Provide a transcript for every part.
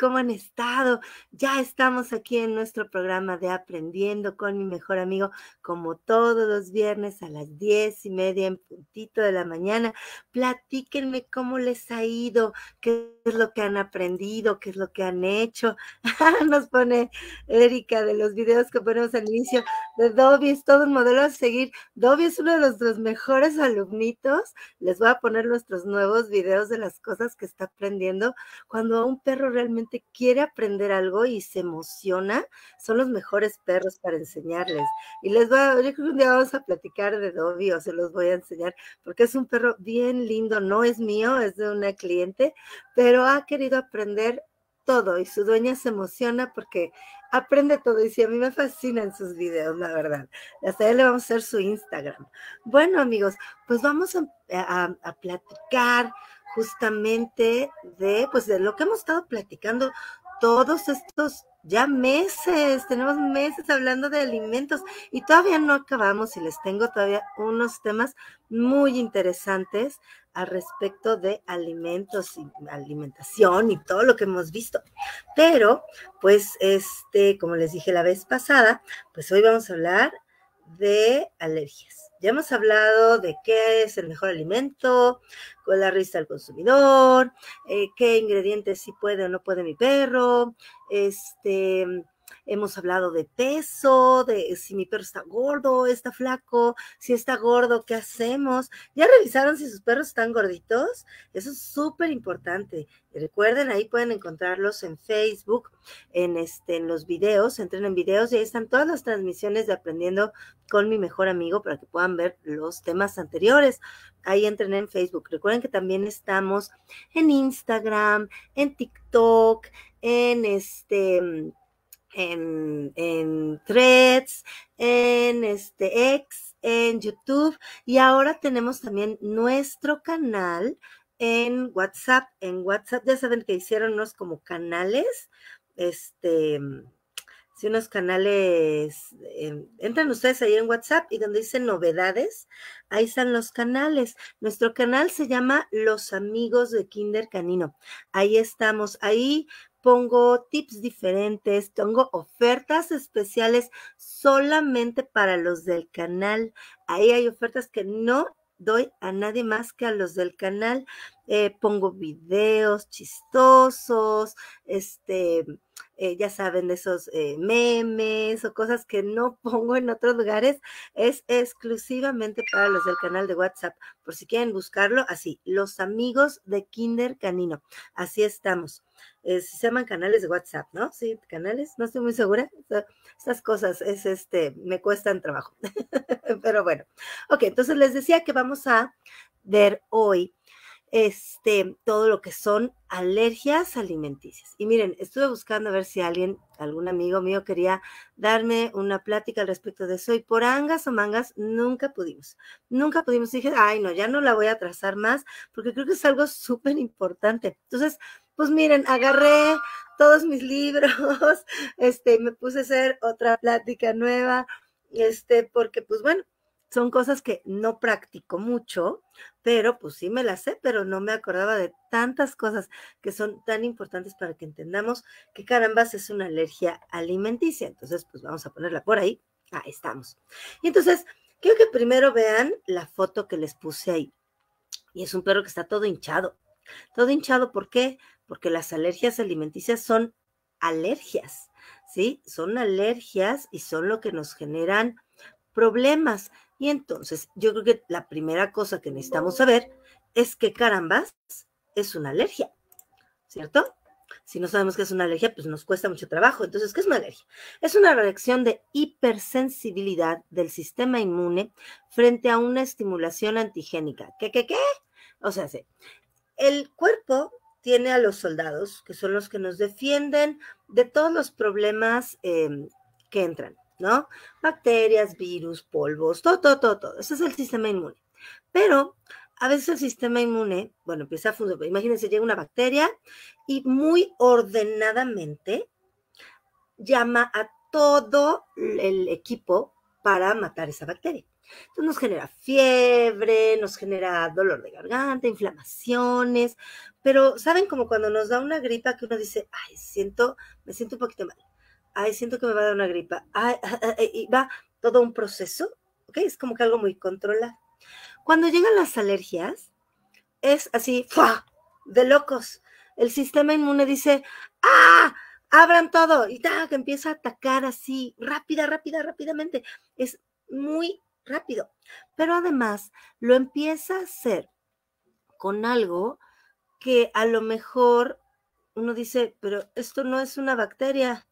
¿cómo han estado? Ya estamos aquí en nuestro programa de Aprendiendo con mi mejor amigo, como todos los viernes a las diez y media en puntito de la mañana. Platíquenme cómo les ha ido, qué es lo que han aprendido, qué es lo que han hecho. Nos pone Erika de los videos que ponemos al inicio de Dobby, es todo un modelo a seguir. Dobby es uno de nuestros mejores alumnitos. Les voy a poner nuestros nuevos videos de las cosas que está aprendiendo cuando a un perro realmente quiere aprender algo y se emociona, son los mejores perros para enseñarles. Y les voy a, yo creo que un día vamos a platicar de Dobby o se los voy a enseñar, porque es un perro bien lindo, no es mío, es de una cliente, pero ha querido aprender todo y su dueña se emociona porque aprende todo. Y sí, a mí me fascinan sus videos, la verdad. Hasta ya le vamos a hacer su Instagram. Bueno, amigos, pues vamos a platicar justamente de, pues, de lo que hemos estado platicando todos estos ya meses, tenemos meses hablando de alimentos y todavía no acabamos y les tengo todavía unos temas muy interesantes al respecto de alimentos y alimentación y todo lo que hemos visto. Pero, pues, este, como les dije la vez pasada, pues hoy vamos a hablar de alergias. Ya hemos hablado de qué es el mejor alimento, con la risa del consumidor, eh, qué ingredientes sí puede o no puede mi perro, este, hemos hablado de peso, de si mi perro está gordo, está flaco, si está gordo, ¿qué hacemos? ¿Ya revisaron si sus perros están gorditos? Eso es súper importante. Recuerden, ahí pueden encontrarlos en Facebook, en, este, en los videos, entren en videos y ahí están todas las transmisiones de Aprendiendo con mi mejor amigo para que puedan ver los temas anteriores. Ahí entren en Facebook. Recuerden que también estamos en Instagram, en TikTok, en este en, en Threads, en este X, en YouTube y ahora tenemos también nuestro canal en WhatsApp. En WhatsApp ya saben que hicieron unos como canales, este, si unos canales, eh, entran ustedes ahí en WhatsApp y donde dice novedades, ahí están los canales. Nuestro canal se llama Los Amigos de Kinder Canino. Ahí estamos, ahí pongo tips diferentes, tengo ofertas especiales solamente para los del canal. Ahí hay ofertas que no doy a nadie más que a los del canal. Eh, pongo videos chistosos, este, eh, ya saben, de esos eh, memes o cosas que no pongo en otros lugares, es exclusivamente para los del canal de WhatsApp. Por si quieren buscarlo, así, los amigos de Kinder Canino. Así estamos. Eh, se llaman canales de WhatsApp, ¿no? Sí, canales, no estoy muy segura. Estas cosas es este, me cuestan trabajo. Pero bueno. Ok, entonces les decía que vamos a ver hoy este, todo lo que son alergias alimenticias. Y miren, estuve buscando a ver si alguien, algún amigo mío quería darme una plática al respecto de eso y por angas o mangas nunca pudimos. Nunca pudimos. Dije, ay, no, ya no la voy a trazar más porque creo que es algo súper importante. Entonces, pues miren, agarré todos mis libros, este, me puse a hacer otra plática nueva, este, porque pues bueno, son cosas que no practico mucho, pero pues sí me las sé, pero no me acordaba de tantas cosas que son tan importantes para que entendamos que carambas es una alergia alimenticia. Entonces, pues vamos a ponerla por ahí. Ah, estamos. Y entonces, quiero que primero vean la foto que les puse ahí. Y es un perro que está todo hinchado. Todo hinchado, ¿por qué? Porque las alergias alimenticias son alergias, ¿sí? Son alergias y son lo que nos generan problemas. Y entonces, yo creo que la primera cosa que necesitamos saber es que carambas es una alergia, ¿cierto? Si no sabemos que es una alergia, pues nos cuesta mucho trabajo. Entonces, ¿qué es una alergia? Es una reacción de hipersensibilidad del sistema inmune frente a una estimulación antigénica. ¿Qué, qué, qué? O sea, el cuerpo tiene a los soldados, que son los que nos defienden de todos los problemas eh, que entran. ¿no? Bacterias, virus, polvos, todo, todo, todo, todo. Ese es el sistema inmune. Pero a veces el sistema inmune, bueno, empieza a funcionar. Imagínense, llega una bacteria y muy ordenadamente llama a todo el equipo para matar esa bacteria. Entonces nos genera fiebre, nos genera dolor de garganta, inflamaciones, pero saben como cuando nos da una gripa que uno dice, ay, siento, me siento un poquito mal ay, siento que me va a dar una gripa, ah, ah, ah, y va todo un proceso, ¿ok? Es como que algo muy controlado. Cuando llegan las alergias, es así, ¡fua! de locos. El sistema inmune dice, ¡ah! Abran todo y ta, que empieza a atacar así, rápida, rápida, rápidamente. Es muy rápido. Pero además lo empieza a hacer con algo que a lo mejor uno dice, pero esto no es una bacteria,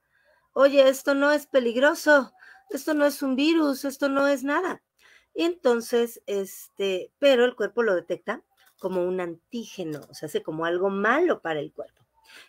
oye, esto no es peligroso, esto no es un virus, esto no es nada. Y entonces, este, pero el cuerpo lo detecta como un antígeno, o sea, hace como algo malo para el cuerpo.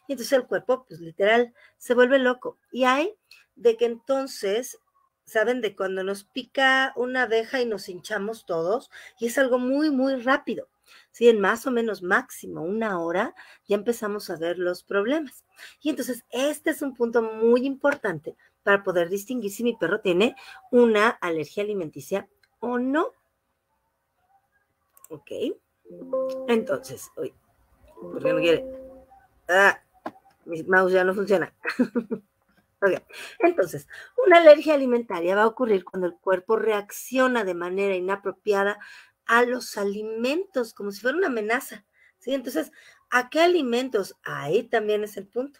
Y entonces el cuerpo, pues literal, se vuelve loco. Y hay de que entonces, ¿saben? De cuando nos pica una abeja y nos hinchamos todos, y es algo muy, muy rápido. ¿sí? En más o menos máximo una hora ya empezamos a ver los problemas. Y entonces, este es un punto muy importante para poder distinguir si mi perro tiene una alergia alimenticia o no. Ok. Entonces, uy, ¿por qué no quiere? Ah, mi mouse ya no funciona. Ok, Entonces, una alergia alimentaria va a ocurrir cuando el cuerpo reacciona de manera inapropiada a los alimentos como si fuera una amenaza. ¿sí? Entonces, ¿a qué alimentos? Ahí también es el punto.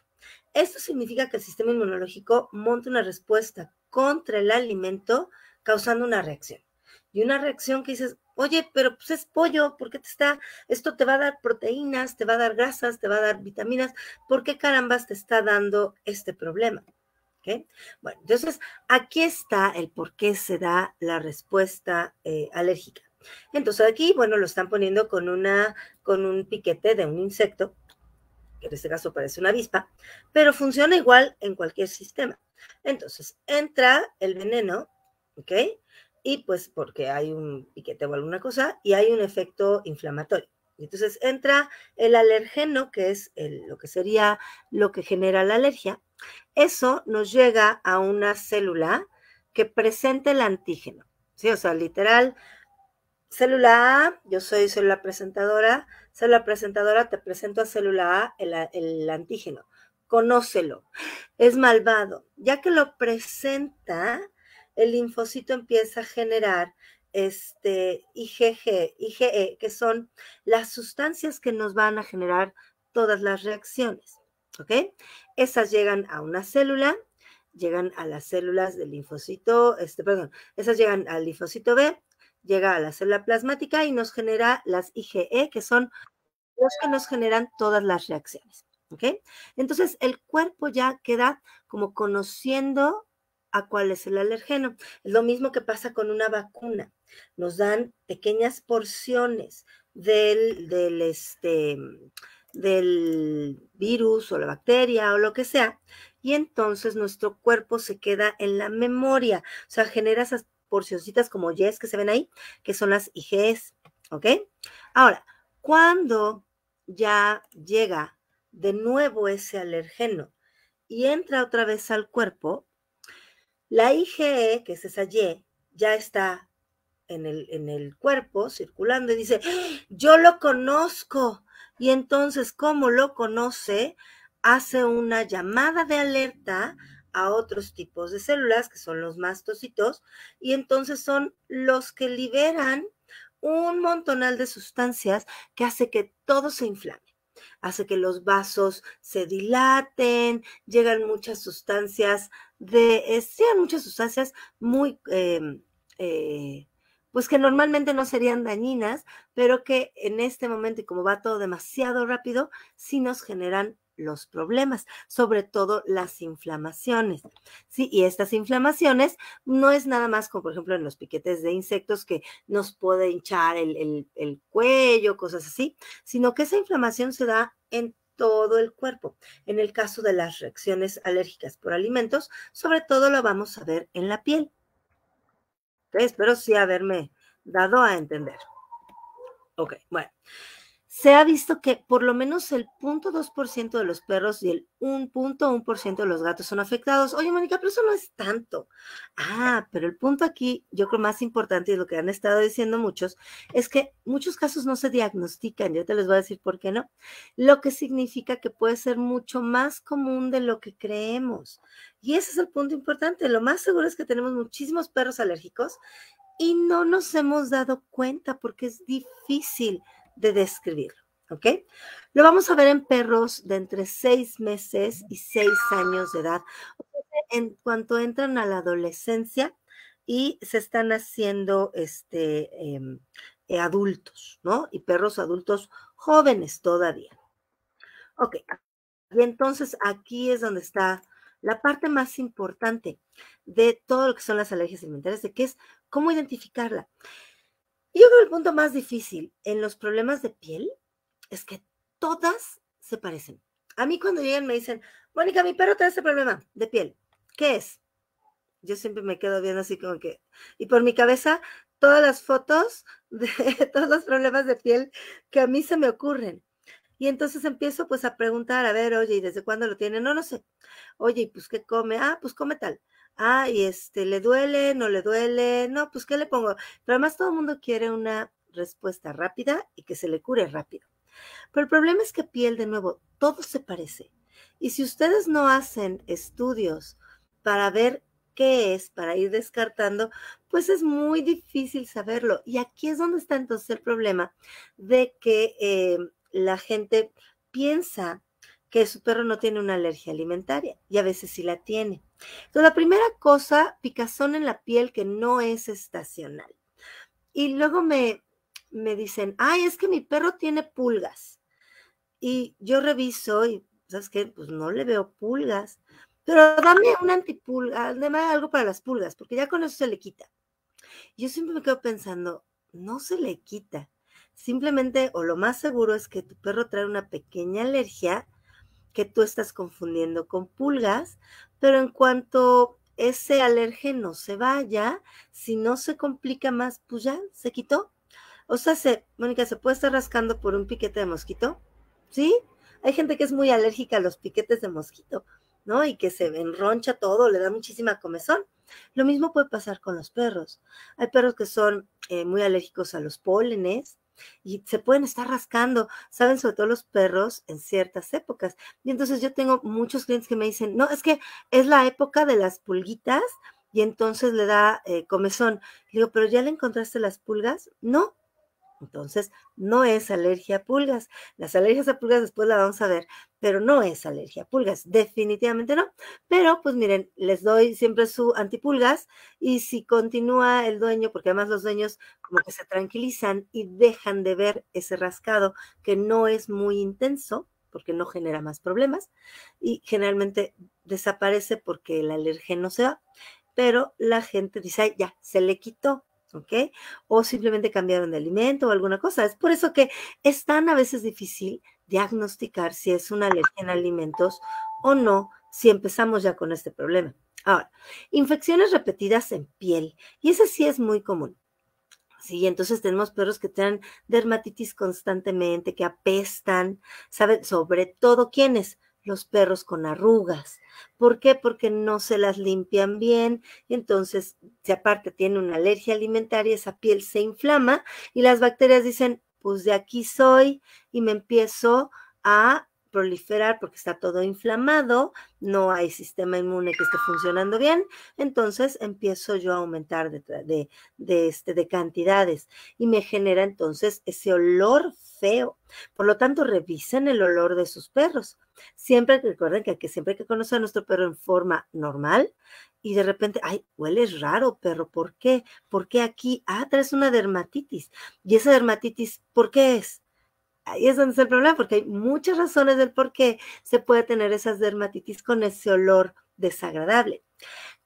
Esto significa que el sistema inmunológico monta una respuesta contra el alimento causando una reacción. Y una reacción que dices, oye, pero pues es pollo, ¿por qué te está? Esto te va a dar proteínas, te va a dar grasas, te va a dar vitaminas, ¿por qué carambas te está dando este problema? Bueno, entonces aquí está el por qué se da la respuesta eh, alérgica. Entonces aquí, bueno, lo están poniendo con, un piquete de un insecto, que en este caso parece una avispa, pero funciona igual en cualquier sistema. Entonces, entra el veneno, ¿ok? Y pues porque hay un piquete o alguna cosa y hay un efecto inflamatorio. Entonces entra el alergeno, que es lo que sería lo que genera la alergia. Eso nos llega a una célula que presenta el antígeno. ¿sí? O sea, literal, Célula A, yo soy célula presentadora. Célula presentadora, te presento a célula A, el, antígeno. Conócelo. Es malvado. Ya que lo presenta, el linfocito empieza a generar este IgG, IgE, que son las sustancias que nos van a generar todas las reacciones. ¿Ok? Esas llegan a una célula, llegan a las células del linfocito, este, perdón, esas llegan al linfocito B, llega a la célula plasmática y nos genera las IgE, que son los que nos generan todas las reacciones. ¿Ok? Entonces, el cuerpo ya queda como conociendo a cuál es el alergeno. Es lo mismo que pasa con una vacuna. Nos dan pequeñas porciones del, del, este, del virus o la bacteria o lo que sea, y entonces nuestro cuerpo se queda en la memoria, o sea, genera esas porcioncitas como yes que se ven ahí, que son las IGs, ¿ok? Ahora, cuando ya llega de nuevo ese alergeno y entra otra vez al cuerpo, la IgE, que es esa Y, ya está en el, en el cuerpo circulando y dice, ¡Ah! yo lo conozco. Y entonces, como lo conoce? Hace una llamada de alerta a otros tipos de células, que son los mastocitos, y entonces son los que liberan un montonal de sustancias que hace que todo se inflame hace que los vasos se dilaten, llegan muchas sustancias de, sean muchas sustancias muy, em, eh, pues que normalmente no serían dañinas, pero que en este momento y como va todo demasiado rápido, sí nos generan los problemas, sobre todo las inflamaciones. Sí, y estas inflamaciones no es nada más como, por ejemplo, en los piquetes de insectos que nos puede hinchar el, el, cuello, cosas así, sino que esa inflamación se da en todo el cuerpo. En el caso de las reacciones alérgicas por alimentos, sobre todo lo vamos a ver en la piel. Espero sí haberme dado a entender. Ok, bueno se ha visto que por lo menos el 0.2% de los perros y el 1.1% de los gatos son afectados. Oye, Mónica, pero eso no es tanto. Ah, pero el punto aquí, yo creo más importante y lo que han estado diciendo muchos, es que muchos casos no se diagnostican. Yo te les voy a decir por qué no. Lo que significa que puede ser mucho más común de lo que creemos. Y ese es el punto importante. Lo más seguro es que tenemos muchísimos perros alérgicos y no nos hemos dado cuenta porque es difícil de describirlo, ¿ok? Lo vamos a ver en perros de entre seis meses y seis años de edad. En cuanto entran a la adolescencia y se están haciendo este, em, eh, adultos, ¿no? Y perros adultos jóvenes todavía. Ok, y entonces aquí es donde está la parte más importante de todo lo que son las alergias alimentarias, de que es cómo identificarla. Y yo creo que el punto más difícil en los problemas de piel es que todas se parecen. A mí cuando llegan me dicen, Mónica, mi perro trae ese problema de piel. ¿Qué es? Yo siempre me quedo viendo así como que... Y por mi cabeza, todas las fotos de todos los problemas de piel que a mí se me ocurren. Y entonces empiezo pues a preguntar, a ver, oye, ¿y desde cuándo lo tiene? No, no sé. Oye, ¿y pues qué come? Ah, pues come tal ay, este, le duele, no le duele, no, pues, ¿qué le pongo? Pero además todo el mundo quiere una respuesta rápida y que se le cure rápido. Pero el problema es que piel, de nuevo, todo se parece. Y si ustedes no hacen estudios para ver qué es, para ir descartando, pues es muy difícil saberlo. Y aquí es donde está entonces el problema de que eh, la gente piensa que su perro no tiene una alergia alimentaria y a veces sí la tiene. Entonces, la primera cosa, picazón en la piel que no es estacional. Y luego me, me dicen, ay, es que mi perro tiene pulgas. Y yo reviso y, ¿sabes qué? Pues no le veo pulgas. Pero dame un antipulga, dame algo para las pulgas, porque ya con eso se le quita. Yo siempre me quedo pensando, no se le quita. Simplemente, o lo más seguro es que tu perro trae una pequeña alergia que tú estás confundiendo con pulgas, pero en cuanto ese no se vaya, si no se complica más, pues ya se quitó. O sea, Mónica, se puede estar rascando por un piquete de mosquito, ¿sí? Hay gente que es muy alérgica a los piquetes de mosquito, ¿no? Y que se enroncha todo, le da muchísima comezón. Lo mismo puede pasar con los perros. Hay perros que son eh, muy alérgicos a los pólenes, y se pueden estar rascando, saben, sobre todo los perros en ciertas épocas. Y entonces yo tengo muchos clientes que me dicen, no, es que es la época de las pulguitas y entonces le da eh, comezón. digo, pero ¿ya le encontraste las pulgas? No, entonces, no es alergia a pulgas. Las alergias a pulgas después las vamos a ver, pero no es alergia a pulgas, definitivamente no. Pero pues miren, les doy siempre su antipulgas y si continúa el dueño, porque además los dueños como que se tranquilizan y dejan de ver ese rascado que no es muy intenso porque no genera más problemas y generalmente desaparece porque el alergeno se va. Pero la gente dice, ya, se le quitó, ¿ok? O simplemente cambiaron de alimento o alguna cosa. Es por eso que es tan a veces difícil diagnosticar si es una alergia en alimentos o no, si empezamos ya con este problema. Ahora, infecciones repetidas en piel, y eso sí es muy común. Sí, entonces tenemos perros que tienen dermatitis constantemente, que apestan, ¿saben? Sobre todo, ¿quiénes? los perros con arrugas. ¿Por qué? Porque no se las limpian bien y entonces, si aparte tiene una alergia alimentaria, esa piel se inflama y las bacterias dicen, pues de aquí soy y me empiezo a proliferar porque está todo inflamado, no hay sistema inmune que esté funcionando bien, entonces empiezo yo a aumentar de, de, este, de cantidades y me genera entonces ese olor feo. Por lo tanto, revisen el olor de sus perros. Siempre recuerden que, que siempre hay que conocer a nuestro perro en forma normal y de repente, ay, hueles raro, perro, ¿por qué? ¿Por qué aquí? Ah, traes una dermatitis. ¿Y esa dermatitis por qué es? Ahí es donde está el problema, porque hay muchas razones del por qué se puede tener esas dermatitis con ese olor desagradable.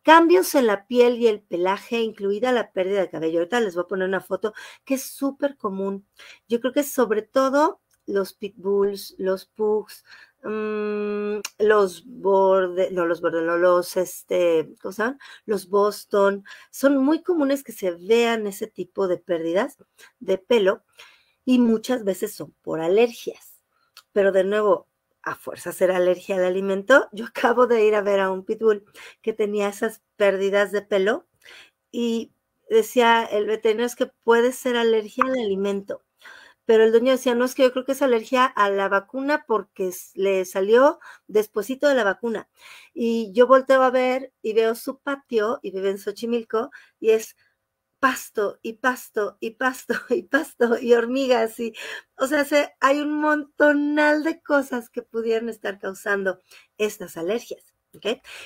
Cambios en la piel y el pelaje, incluida la pérdida de cabello. Ahorita les voy a poner una foto que es súper común. Yo creo que sobre todo los pitbulls, los pugs, Mm, los bordes, no los bordes, no los, este, ¿cómo se Los Boston, son muy comunes que se vean ese tipo de pérdidas de pelo y muchas veces son por alergias. Pero de nuevo, a fuerza ser alergia al alimento, yo acabo de ir a ver a un pitbull que tenía esas pérdidas de pelo y decía el veterinario es que puede ser alergia al alimento pero el dueño decía, no, es que yo creo que es alergia a la vacuna porque le salió despuesito de la vacuna. Y yo volteo a ver y veo su patio, y vive en Xochimilco, y es pasto y pasto y pasto y pasto y hormigas y, o sea, hay un montonal de cosas que pudieran estar causando estas alergias.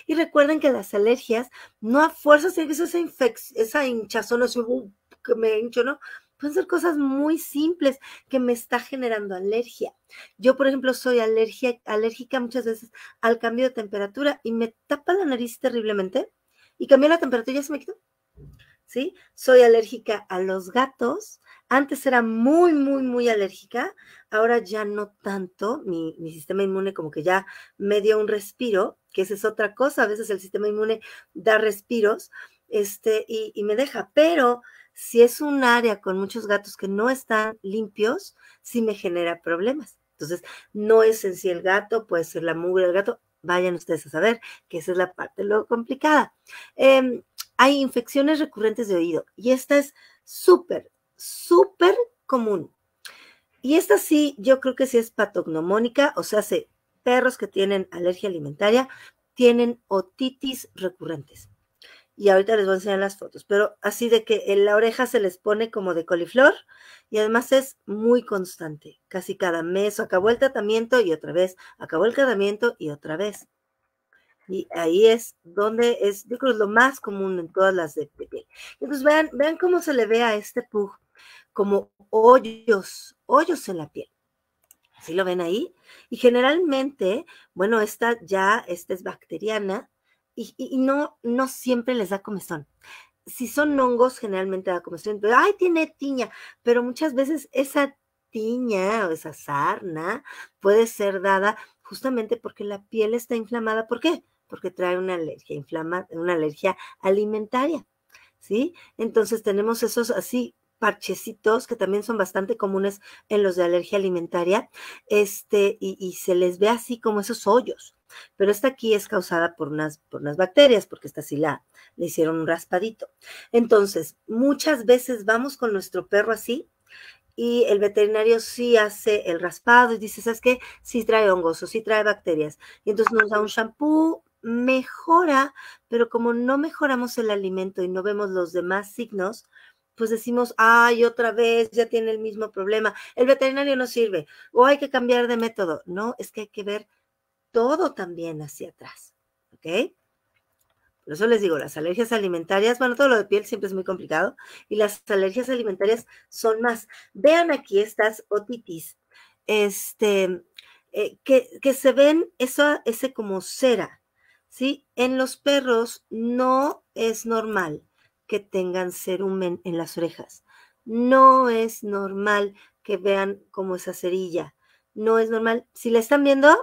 Y recuerden que las alergias no a fuerzas tienen que ser esa, esa hinchazón, así, uh, que me hincho, ¿no? Pueden ser cosas muy simples que me está generando alergia. Yo, por ejemplo, soy alergia, alérgica muchas veces al cambio de temperatura y me tapa la nariz terriblemente y cambió la temperatura y ya se me quitó. ¿Sí? Soy alérgica a los gatos. Antes era muy, muy, muy alérgica. Ahora ya no tanto. Mi, sistema inmune como que ya me dio un respiro, que esa es otra cosa. A veces el sistema inmune da respiros este, y me deja. Pero si es un área con muchos gatos que no están limpios, sí me genera problemas. Entonces, no es en sí el gato, puede ser la mugre del gato. Vayan ustedes a saber que esa es la parte luego complicada. Em, hay infecciones recurrentes de oído y esta es súper, súper común. Y esta sí, yo creo que sí es patognomónica, o sea, si perros que tienen alergia alimentaria tienen otitis recurrentes y ahorita les voy a enseñar las fotos, pero así de que en la oreja se les pone como de coliflor y además es muy constante, casi cada mes acabó el tratamiento y otra vez, acabó el tratamiento y otra vez. Y ahí es donde es, yo lo más común en todas las de, piel. Entonces vean, vean cómo se le ve a este pug como hoyos, hoyos en la piel. si lo ven ahí? Y generalmente, bueno, esta ya, esta es bacteriana, y, no, no siempre les da comezón. Si son hongos, generalmente da comezón. Pero, ay, tiene tiña, pero muchas veces esa tiña o esa sarna puede ser dada justamente porque la piel está inflamada. ¿Por qué? Porque trae una alergia, una alergia alimentaria. ¿Sí? Entonces tenemos esos así parchecitos que también son bastante comunes en los de alergia alimentaria, este, y, se les ve así como esos hoyos, pero esta aquí es causada por unas, por bacterias, porque esta sí la le hicieron un raspadito. Entonces, muchas veces vamos con nuestro perro así y el veterinario sí hace el raspado y dice, ¿sabes qué? Sí trae hongos o sí trae bacterias. Y entonces nos da un shampoo, mejora, pero como no mejoramos el alimento y no vemos los demás signos, pues decimos, ay, otra vez, ya tiene el mismo problema, el veterinario no sirve, o hay que cambiar de método. No, es que hay que ver todo también hacia atrás, ¿ok? Por eso les digo, las alergias alimentarias, bueno, todo lo de piel siempre es muy complicado, y las alergias alimentarias son más. Vean aquí estas otitis, este, eh, que, se ven eso ese como cera, ¿sí? En los perros no es normal que tengan cerumen en las orejas. No es normal que vean como esa cerilla. No es normal. Si la están viendo,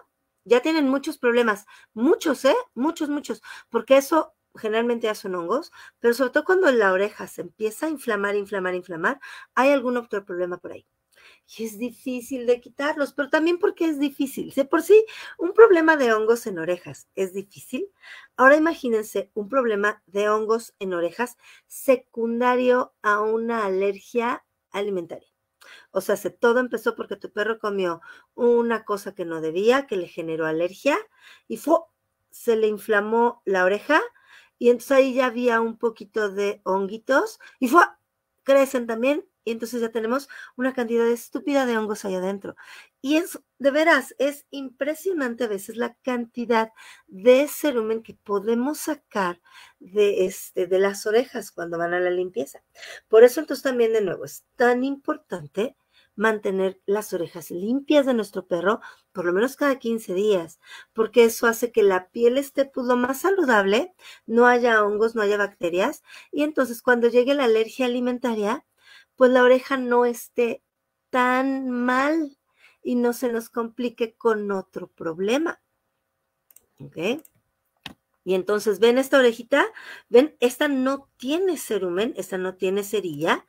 ya tienen muchos problemas, muchos, ¿eh? Muchos, muchos, porque eso generalmente ya son hongos, pero sobre todo cuando la oreja se empieza a inflamar, inflamar, inflamar, hay algún otro problema por ahí. Y es difícil de quitarlos, pero también porque es difícil. Si por sí, un problema de hongos en orejas es difícil. Ahora imagínense un problema de hongos en orejas secundario a una alergia alimentaria. O sea, se todo empezó porque tu perro comió una cosa que no debía, que le generó alergia y fue, se le inflamó la oreja y entonces ahí ya había un poquito de honguitos y fue, crecen también y entonces ya tenemos una cantidad estúpida de hongos ahí adentro. Y es, de veras, es impresionante a veces la cantidad de cerumen que podemos sacar de, este, de las orejas cuando van a la limpieza. Por eso entonces también, de nuevo, es tan importante mantener las orejas limpias de nuestro perro por lo menos cada 15 días, porque eso hace que la piel esté todo pues, más saludable, no haya hongos, no haya bacterias, y entonces cuando llegue la alergia alimentaria, pues la oreja no esté tan mal y no se nos complique con otro problema. ¿Ok? Y entonces, ¿ven esta orejita? ¿Ven? Esta no tiene cerumen, esta no tiene cerilla,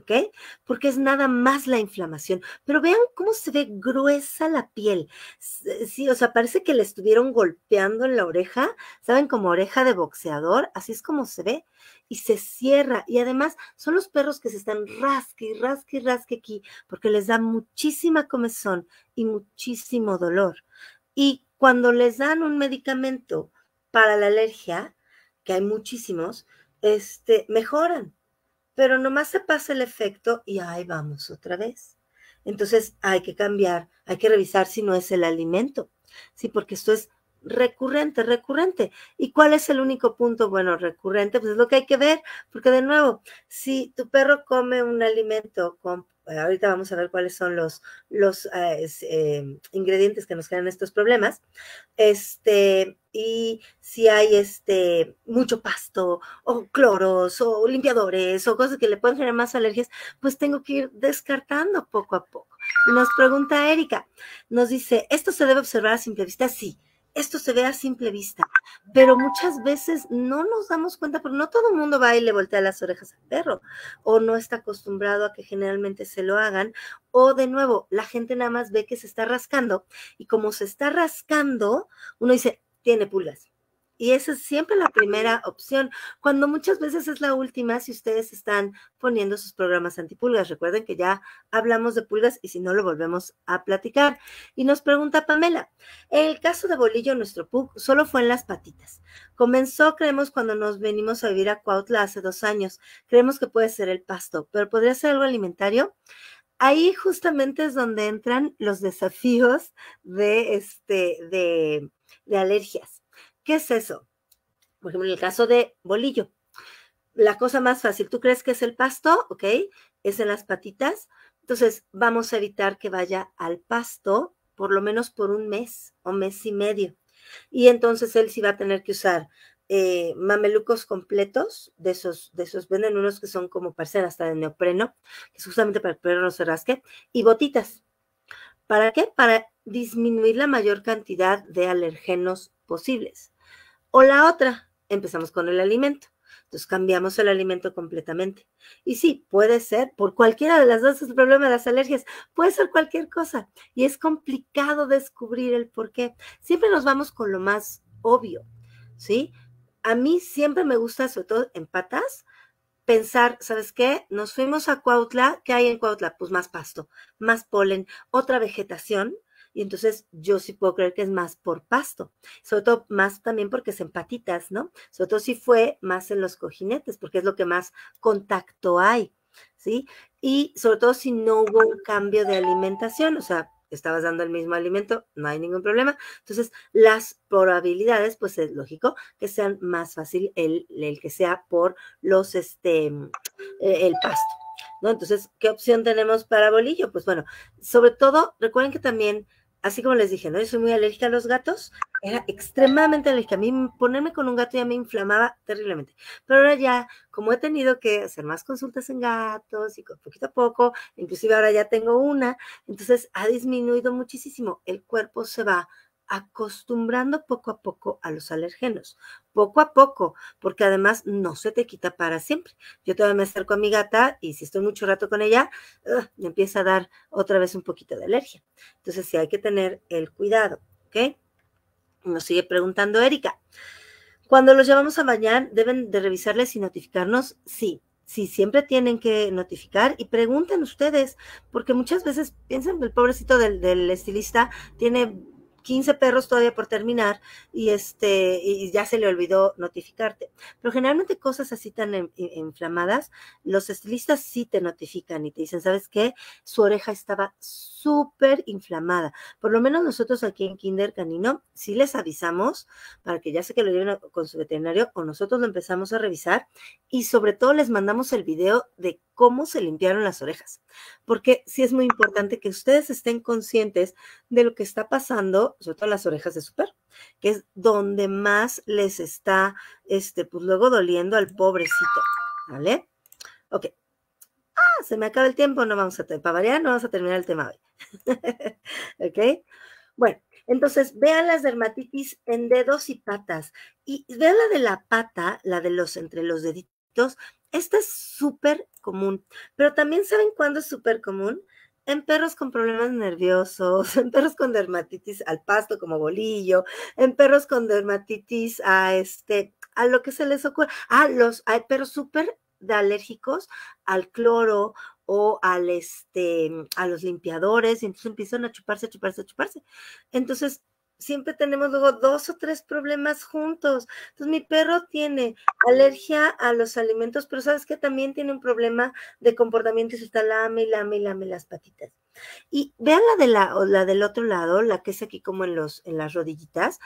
¿ok? Porque es nada más la inflamación. Pero vean cómo se ve gruesa la piel. Sí, o sea, parece que le estuvieron golpeando en la oreja. ¿Saben? Como oreja de boxeador, así es como se ve y se cierra. Y además son los perros que se están rasque y rasque y rasque aquí porque les da muchísima comezón y muchísimo dolor. Y cuando les dan un medicamento para la alergia, que hay muchísimos, este, mejoran. Pero nomás se pasa el efecto y ahí vamos otra vez. Entonces hay que cambiar, hay que revisar si no es el alimento. Sí, porque esto es recurrente, recurrente. ¿Y cuál es el único punto bueno recurrente? Pues es lo que hay que ver, porque de nuevo, si tu perro come un alimento con, eh, ahorita vamos a ver cuáles son los, los eh, em, ingredientes que nos crean estos problemas, este, y si hay este, mucho pasto o cloros o limpiadores o cosas que le pueden generar más alergias, pues tengo que ir descartando poco a poco. Nos pregunta Erika, nos dice, ¿esto se debe observar a simple vista? Sí, esto se ve a simple vista, pero muchas veces no nos damos cuenta, porque no todo el mundo va y le voltea las orejas al perro, o no está acostumbrado a que generalmente se lo hagan, o de nuevo, la gente nada más ve que se está rascando, y como se está rascando, uno dice, tiene pulgas, y esa es siempre la primera opción, cuando muchas veces es la última si ustedes están poniendo sus programas antipulgas. Recuerden que ya hablamos de pulgas y si no lo volvemos a platicar. Y nos pregunta Pamela, el caso de Bolillo, nuestro PUG, solo fue en las patitas. Comenzó, creemos, cuando nos venimos a vivir a Cuautla hace dos años. Creemos que puede ser el pasto, pero podría ser algo alimentario ahí justamente es donde entran los desafíos de este de, de alergias. ¿Qué es eso? Por ejemplo, en el caso de bolillo. La cosa más fácil, ¿tú crees que es el pasto? ¿Ok? Es en las patitas. Entonces, vamos a evitar que vaya al pasto por lo menos por un mes o mes y medio. Y entonces él sí va a tener que usar eh, mamelucos completos, de esos, de esos venden unos que son como parcelas, hasta de neopreno, que es justamente para que el perro no se rasque, y botitas. ¿Para qué? Para disminuir la mayor cantidad de alergenos posibles. O la otra, empezamos con el alimento. Entonces cambiamos el alimento completamente. Y sí, puede ser, por cualquiera de las dos es el problema de las alergias, puede ser cualquier cosa. Y es complicado descubrir el por qué. Siempre nos vamos con lo más obvio, ¿sí? A mí siempre me gusta, sobre todo en patas, pensar, ¿sabes qué? Nos fuimos a Cuautla, ¿qué hay en Cuautla? Pues más pasto, más polen, otra vegetación, y entonces yo sí puedo creer que es más por pasto, sobre todo más también porque es en patitas, ¿no? Sobre todo si fue más en los cojinetes, porque es lo que más contacto hay, ¿sí? Y sobre todo si no hubo un cambio de alimentación, o sea, estabas dando el mismo alimento, no hay ningún problema. Entonces, las probabilidades, pues es lógico que sean más fácil el, que sea por los, este, eh, el pasto. ¿No? Entonces, ¿qué opción tenemos para bolillo? Pues bueno, sobre todo, recuerden que también así como les dije, ¿no? Yo soy muy alérgica a los gatos, era extremadamente alérgica. A mí ponerme con un gato ya me inflamaba terriblemente. Pero ahora ya, como he tenido que hacer más consultas en gatos y poquito a poco, inclusive ahora ya tengo una, entonces ha disminuido muchísimo. El cuerpo se va acostumbrando poco a poco a los alergenos, poco a poco, porque además no se te quita para siempre. Yo todavía me acerco a mi gata y si estoy mucho rato con ella, me empieza a dar otra vez un poquito de alergia. Entonces sí hay que tener el cuidado, ¿ok? Nos sigue preguntando Erika. Cuando los llevamos a bañar, ¿deben de revisarles y notificarnos? Sí, sí, siempre tienen que notificar y pregunten ustedes, porque muchas veces piensan que el pobrecito del, del estilista tiene 15 perros todavía por terminar y, este, y ya se le olvidó notificarte. Pero generalmente cosas así tan inflamadas, los estilistas sí te notifican y te dicen, ¿sabes qué? Su oreja estaba súper inflamada. Por lo menos nosotros aquí en Kinder Canino sí les avisamos para que ya se que lo lleven con su veterinario o nosotros lo empezamos a revisar y sobre todo les mandamos el video de cómo se limpiaron las orejas, porque sí es muy importante que ustedes estén conscientes de lo que está pasando, sobre todo las orejas de súper, que es donde más les está, este, pues luego doliendo al pobrecito, ¿vale? Ok. Ah, se me acaba el tiempo, no vamos a, para no vamos a terminar el tema hoy. ok. Bueno, entonces, vean las dermatitis en dedos y patas. Y vean la de la pata, la de los entre los deditos. Esta es súper común, pero también saben cuándo es súper común. En perros con problemas nerviosos, en perros con dermatitis al pasto como bolillo, en perros con dermatitis a este, a lo que se les ocurre. a ah, los, hay perros súper alérgicos al cloro o al este, a los limpiadores, y entonces empiezan a chuparse, a chuparse, a chuparse. Entonces, siempre tenemos luego dos o tres problemas juntos. Entonces, mi perro tiene alergia a los alimentos, pero sabes que también tiene un problema de comportamiento y se está lame y lame y lame las patitas. Y vean la de la, la del otro lado, la que es aquí como en los, en las rodillitas.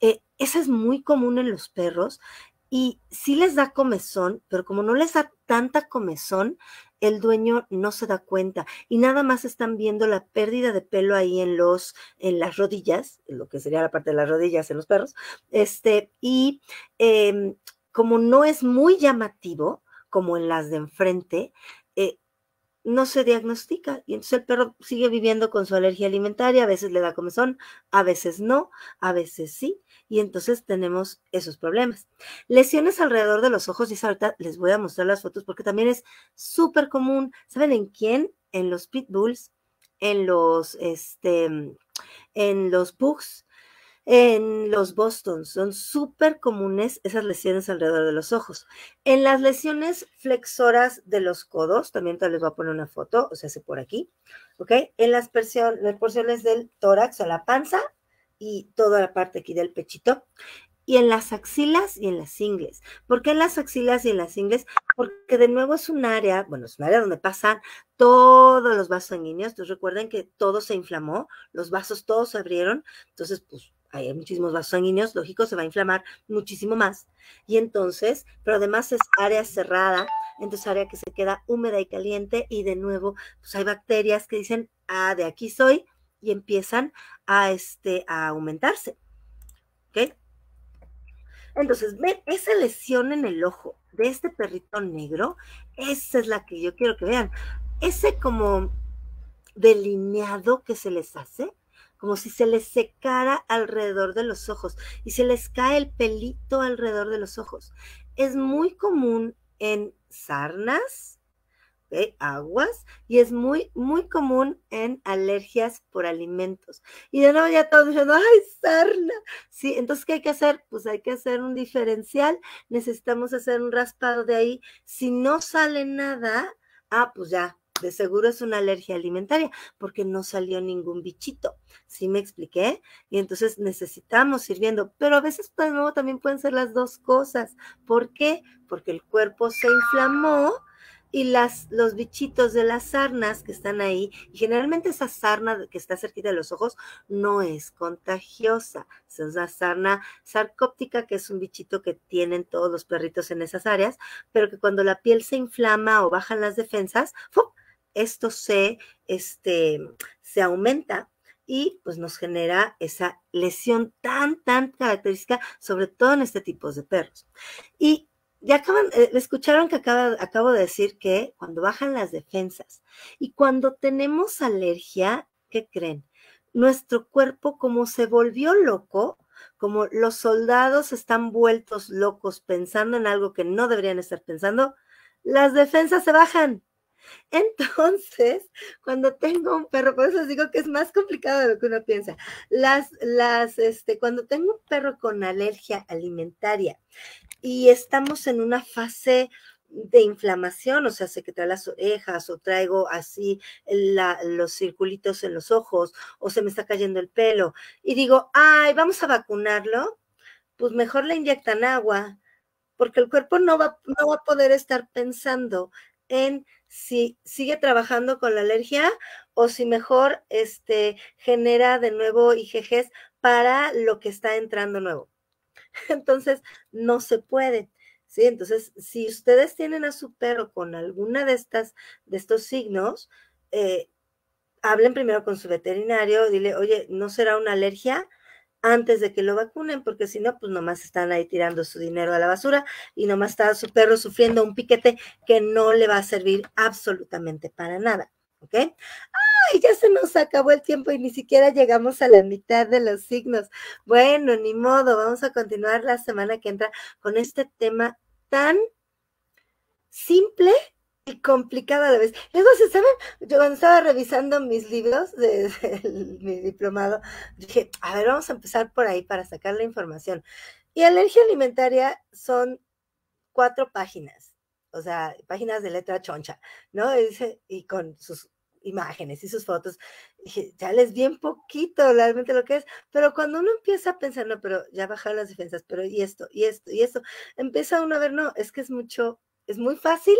Eh, esa es muy común en los perros y sí les da comezón, pero como no les da tanta comezón, el dueño no se da cuenta y nada más están viendo la pérdida de pelo ahí en los en las rodillas, lo que sería la parte de las rodillas en los perros, este y em, como no es muy llamativo como en las de enfrente, eh, no se diagnostica y entonces el perro sigue viviendo con su alergia alimentaria, a veces le da comezón, a veces no, a veces sí, y entonces tenemos esos problemas. Lesiones alrededor de los ojos, y ahorita les voy a mostrar las fotos porque también es súper común. ¿Saben en quién? En los pitbulls, en los, este, en los pugs, en los Boston. Son súper comunes esas lesiones alrededor de los ojos. En las lesiones flexoras de los codos, también les voy a poner una foto, o sea, hace por aquí, ¿ok? En las, las porciones del tórax o la panza y toda la parte aquí del pechito. Y en las axilas y en las ingles. ¿Por qué en las axilas y en las ingles? Porque de nuevo es un área, bueno, es un área donde pasan todos los vasos sanguíneos. Entonces recuerden que todo se inflamó, los vasos todos se abrieron. Entonces, pues hay muchísimos vasos sanguíneos, lógico, se va a inflamar muchísimo más. Y entonces, pero además es área cerrada, entonces área que se queda húmeda y caliente y de nuevo, pues hay bacterias que dicen, ah, de aquí soy, y empiezan a, este, a aumentarse. ¿Ok? Entonces, ven, esa lesión en el ojo de este perrito negro, esa es la que yo quiero que vean. Ese como delineado que se les hace, como si se les secara alrededor de los ojos y se les cae el pelito alrededor de los ojos. Es muy común en sarnas, aguas, y es muy, muy común en alergias por alimentos. Y de nuevo ya todos diciendo, ¡ay, sarna! Sí, entonces, ¿qué hay que hacer? Pues hay que hacer un diferencial, necesitamos hacer un raspado de ahí. Si no sale nada, ah, pues ya, de seguro es una alergia alimentaria porque no salió ningún bichito. ¿Sí me expliqué? Y entonces necesitamos ir viendo, pero a veces pues, nuevo también pueden ser las dos cosas. ¿Por qué? Porque el cuerpo se inflamó y las, los bichitos de las sarnas que están ahí, y generalmente esa sarna que está cerquita de los ojos no es contagiosa. Es la sarna sarcóptica, que es un bichito que tienen todos los perritos en esas áreas, pero que cuando la piel se inflama o bajan las defensas, ¡fum! esto se, este, se aumenta y pues nos genera esa lesión tan, tan característica, sobre todo en este tipo de perros. Y ya acaban, eh, escucharon que acabo de decir que cuando bajan las defensas y cuando tenemos alergia, ¿qué creen? Nuestro cuerpo como se volvió loco, como los soldados están vueltos locos pensando en algo que no deberían estar pensando, las defensas se bajan. Entonces, cuando tengo un perro, por eso les digo que es más complicado de lo que uno piensa. Las, las, este, cuando tengo un perro con alergia alimentaria y estamos en una fase de inflamación, o sea, se que trae las orejas o traigo así los circulitos en los ojos o se me está cayendo el pelo y digo, ay, vamos a vacunarlo, pues mejor le inyectan agua, porque el cuerpo no va, no va a poder estar pensando en si sigue trabajando con la alergia o si mejor este, genera de nuevo IgGs para lo que está entrando nuevo. Entonces, no se puede. Entonces, si ustedes tienen a su perro con alguna de estas, de estos signos, eh, hablen primero con su veterinario, dile, oye, ¿no será una alergia? antes de que lo vacunen, porque si no, pues nomás están ahí tirando su dinero a la basura y nomás está su perro sufriendo un piquete que no le va a servir absolutamente para nada. ¿Ok? ¡Ay! Ya se nos acabó el tiempo y ni siquiera llegamos a la mitad de los signos. Bueno, ni modo, vamos a continuar la semana que entra con este tema tan simple y complicada a la vez. Luego, se sabe, yo cuando estaba revisando mis libros de, mi diplomado, dije, a ver, vamos a empezar por ahí para sacar la información. Y alergia alimentaria son cuatro páginas, o sea, páginas de letra choncha, ¿no? Y, dice, y con sus imágenes y sus fotos. dije, ya les bien poquito realmente lo que es, pero cuando uno empieza a pensar, no, pero ya bajaron las defensas, pero y esto, y esto, y esto, empieza uno a ver, no, es que es mucho, es muy fácil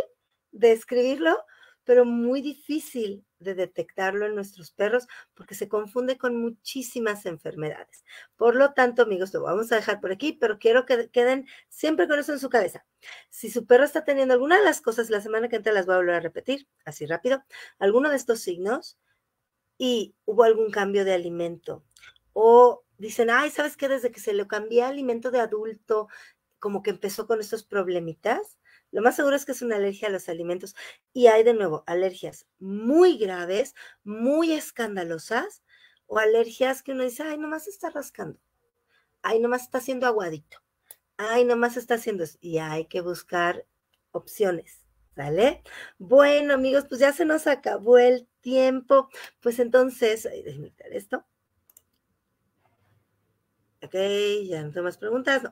de escribirlo, pero muy difícil de detectarlo en nuestros perros porque se confunde con muchísimas enfermedades. Por lo tanto, amigos, lo vamos a dejar por aquí, pero quiero que queden siempre con eso en su cabeza. Si su perro está teniendo alguna de las cosas, la semana que entra las voy a volver a repetir, así rápido, alguno de estos signos y hubo algún cambio de alimento o dicen, ay, ¿sabes qué? Desde que se le cambió alimento de adulto, como que empezó con estos problemitas lo más seguro es que es una alergia a los alimentos y hay de nuevo alergias muy graves, muy escandalosas o alergias que uno dice, ay, nomás está rascando, ay, nomás está haciendo aguadito, ay, nomás está haciendo eso. Y hay que buscar opciones. ¿Sale? Bueno, amigos, pues ya se nos acabó el tiempo. Pues entonces, déjenme esto. Ok, ya no tengo más preguntas.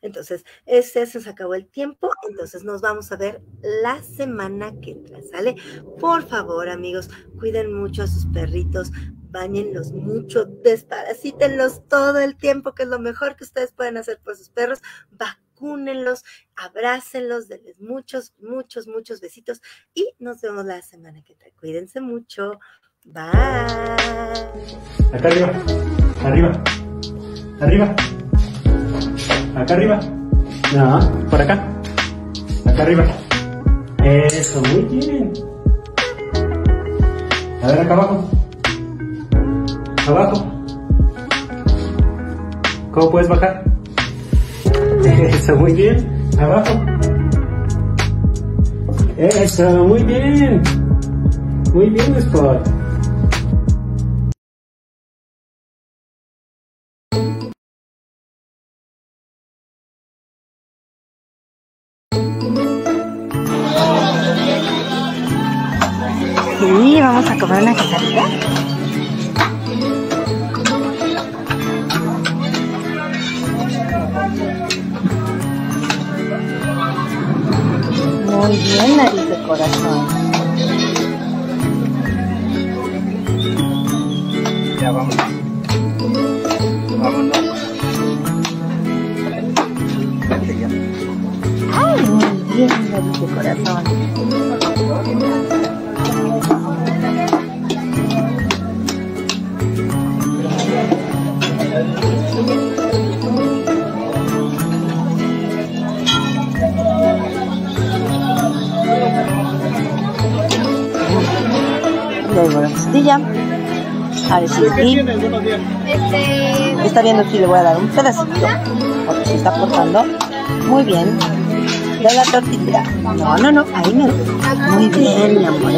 Entonces, ese se nos acabó el tiempo. Entonces, nos vamos a ver la semana que entra, ¿sale? Por favor, amigos, cuiden mucho a sus perritos, bañenlos mucho, desparasítenlos todo el tiempo, que es lo mejor que ustedes pueden hacer por sus perros. Vacúnenlos, abrácenlos, denles muchos, muchos, muchos besitos y nos vemos la semana que entra. Cuídense mucho. Bye. Acá arriba, arriba. Arriba. Acá arriba. No, por acá. Acá arriba. Eso, muy bien. A ver, acá abajo. Abajo. ¿Cómo puedes bajar? Eso, muy bien. Abajo. Eso, muy bien. Muy bien, Sport. Muy bien, nariz de corazón. Ya vamos. Ay, muy bien, nariz de corazón. A ver si este, Está viendo aquí le voy a dar un pedacito. Porque se está cortando muy bien. De la tortilla. No, no, no. Ahí me. Muy bien, mi amor.